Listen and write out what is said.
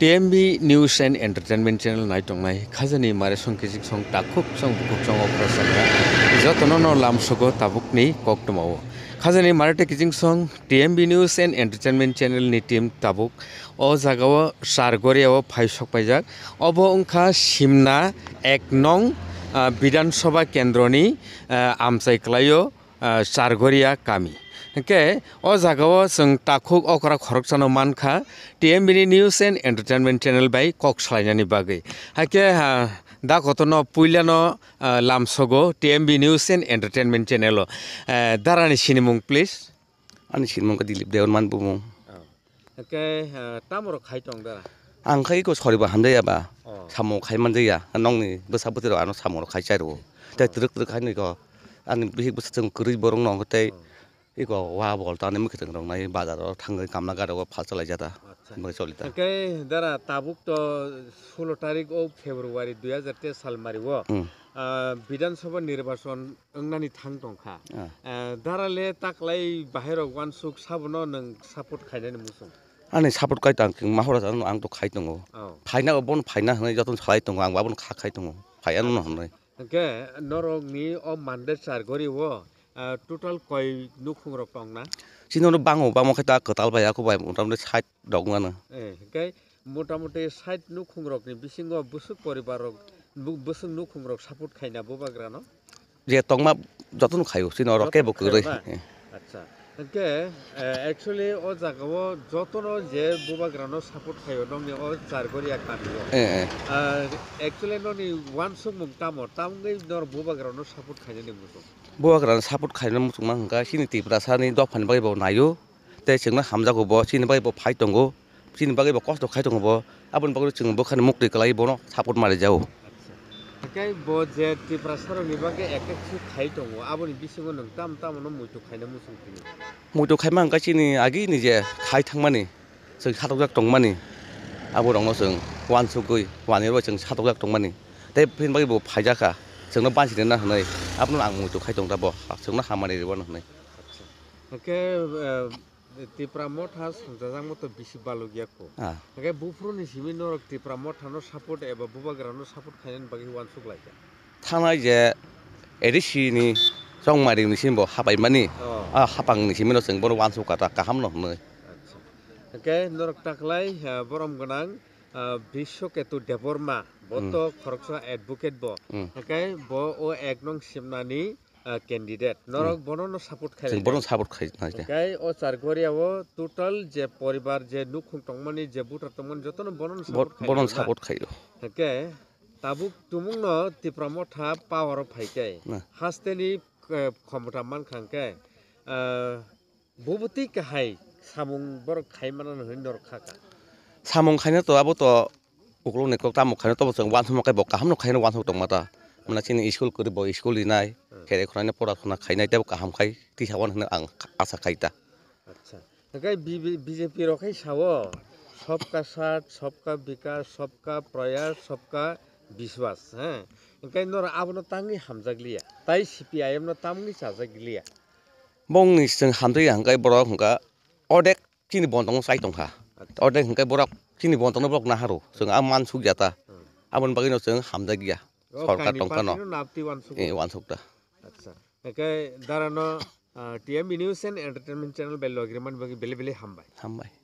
TMB news and entertainment channel নাই টংনাই খাজানি মারে সংকেজিক সং টাকুক সং বুকুক সং অপ্রাসাংরা যতন লামসগ তাবুকনি কক দমাও খাজানি মারাটে কিজিং সং টিএমবি নিউজ অ্যান্ড এন্টারটেনমেন্ট নি টিম তাবুক অ জাগাও সারগরিয়াও ফাইসক পাইজাক অব অংখা সিমনা এক নং বিধানসভা কেন্দ্রনি আমসাইক্লাইও सारगरिया कामी के ओ जगह जन टाखुक अकरा खरकसान मानखा T M B news and entertainment channel बै कक सलैन बगे हाके दा कतन पुलानो लामसगो T M B news and entertainment channel दारानी सिनी मूंग प्लीज आनी सिनी मूंग दिलीप देवन मान बुम तमर खाई दंग आं खाई गस खरीबा हान जाया बा सामो खाई मान जाया नंग बसा बतिर आनो सामो खाई चारो ते त्रक त्रक खाई नै आं बिहेक बोसोर जों गोरै बरं नहते इक वा बलता नै मखेथों रंनाय बाजार थांगै गामला गाडाव फास जालाय जादा मै सलिता के दरा ताबुक तो 16 तारिख ओ फेब्रुवारी 2023 साल मारिबो বিধানসভা নির্বাচন অংনানি থাং টংখা দারালে তাকলাই বাহিরে ওয়ান সুখ সাবন নং সাপোর্ট খাইনে মুসু আনে সাপোর্ট কাই তাং মাহরা জান আং তো খাই দঙ্গ ফাইনা বন ফাইনা হনে যতন খাই দঙ্গ আং বাবন খা খাই দঙ্গ ফাইয়া নন হনে के नरोगनि ओ मानदे सारगरिव टोटल कय नुखुंग रपांगना सिनोनो बांगो बा मखैता कताल बायाखौ बाय मोटामोटे साइद दंगानो ए के मोटामोटे साइद नुखुंग रपनि बिसिङ बुसु परिवार बुसु नुखुंग रप सपोर्ट खायना बबाग्रानो जे तंगमा जतन खायो सिनो रके बकुरै अच्छा হেনকে একচুয়েলি অ জাগাব যতন যে বোবা গ্ৰাউণ্ড চাপৰ্ট খাই নমি অ জাৰগৰিয়া কান্দিব একচুৱেলি ননি ওৱান চুক মোক টামৰ টামগৈ নৰ বোবা গ্ৰাউণ্ড চাপৰ্ট খাই নানি মোক বোবা গ্ৰাউণ্ড চাপৰ্ট খাই নানি মোক মা হেংকা সিনি টিপৰা চানি দফানি বাগিব নাইও তে চিংনা হামজাগব চিনি বাগিব ফাইট দংগো চিনি বাগিব কষ্ট খাই দংগব আপুনি বাগৰি চিঙিব খানি মুক্তি কলাইব ন মাৰি যাওঁ kai bo jet ti prasar ni ba ke ek ek su khai tongo aboni bisingo nang tam tam no mu to khai na mu sung ti mu to khai mang ka chi ni agi ni je khai thang mani se kha tok jak tong mani abo rong no sung wan su kui wan ni ba chung kha tok jak tong mani te phin ba ki bo phai ja ka chung no ban si na nai abno ang mu to khai tong ta bo chung na ha mani ri ba no nai okay uh, tipra mothas jajang moto bisi balugia ko ngai bufru ni simi norok tipra mothano support eba bubagrano support khainen bagi wan suklai ja thanai je edisi ni jongmari ni simbo habai mani a hapang ni simi no sing bor wan sukata kaham no noi ngai norok taklai borom gonang বিশ্বকেতু Debbarma বত খরকসা advocate ব একাই ব ও এক নং সিমনানি candidate নৰক পৰিবাৰ যে নুখ টংমানি যে মান খাংকে ভূপতি কাহাই চামুং খাই মানে নহয় নৰখা কা চামুং খাইনে তো আবতো উকলো নেকলো মানে চিনি স্কুल কৰিব স্কুল ইনাই হ্যাঁ। খেৰে খুৱাই পঢ়া শুনা খাই নাই তেওঁ কাহাম খাই তি চাৱান হেনে আং আশা খাইতা আচ্ছা বিজেপি ৰখাই চাব সবকা সাথ সবকা বিকাশ সবকা প্ৰয়াস সবকা বিশ্বাস হ্যাঁ ইনকাই নর আবনো তাঙ্গি হামজাগলিয়া তাই সিপিআইএম ন তামনি সাজাগলিয়া বং নিশ্চয় হামজাই হাঙ্কাই বড় হাঙ্কা অর্ধেক চিনি বন্ধন চাই দংখা আচ্ছা। অর্ধেক হাঙ্কাই বড় চিনি বন্ধন ব্লক নাহারো जों आं मानसुक जाता आमोन बागै जों हामजागिया Oh, সরকার টঙ্কা ন এই ওয়ানসুকটা আচ্ছা একে দাঁড়ানো T M news and entertainment channel বেলেগ বেলেগ হামবাই হামবাই